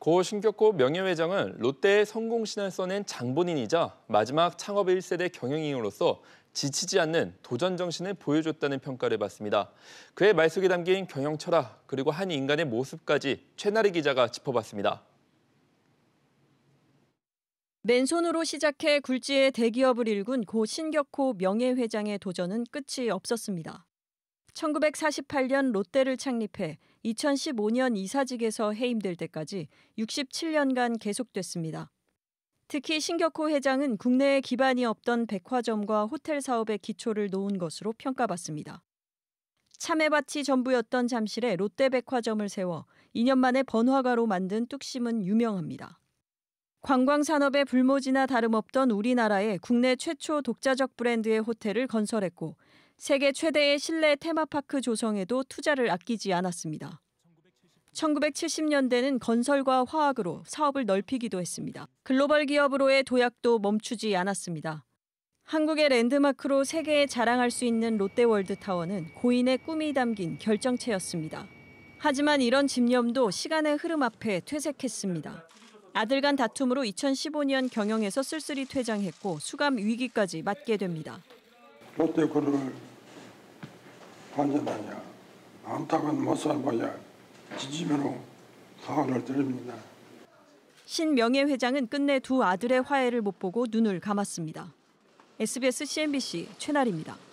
고 신격호 명예회장은 롯데의 성공신화를 써낸 장본인이자 마지막 창업 1세대 경영인으로서 지치지 않는 도전 정신을 보여줬다는 평가를 받습니다. 그의 말 속에 담긴 경영 철학 그리고 한 인간의 모습까지 최나리 기자가 짚어봤습니다. 맨손으로 시작해 굴지의 대기업을 일군 고 신격호 명예회장의 도전은 끝이 없었습니다. 1948년 롯데를 창립해 2015년 이사직에서 해임될 때까지 67년간 계속됐습니다. 특히 신격호 회장은 국내에 기반이 없던 백화점과 호텔 사업의 기초를 놓은 것으로 평가받습니다. 참외밭이 전부였던 잠실에 롯데백화점을 세워 2년 만에 번화가로 만든 뚝심은 유명합니다. 관광 산업의 불모지나 다름없던 우리나라의 국내 최초 독자적 브랜드의 호텔을 건설했고 세계 최대의 실내 테마파크 조성에도 투자를 아끼지 않았습니다. 1970년대는 건설과 화학으로 사업을 넓히기도 했습니다. 글로벌 기업으로의 도약도 멈추지 않았습니다. 한국의 랜드마크로 세계에 자랑할 수 있는 롯데월드 타워는 고인의 꿈이 담긴 결정체였습니다. 하지만 이런 집념도 시간의 흐름 앞에 퇴색했습니다. 아들 간 다툼으로 2015년 경영에서 쓸쓸히 퇴장했고 수감 위기까지 맞게 됩니다. 어때 그를 환전하냐. 암탉은 못살 거야. 진심으로 사과를 드립니다. 신 명예 회장은 끝내 두 아들의 화해를 못 보고 눈을 감았습니다. SBS CNBC 최나리입니다.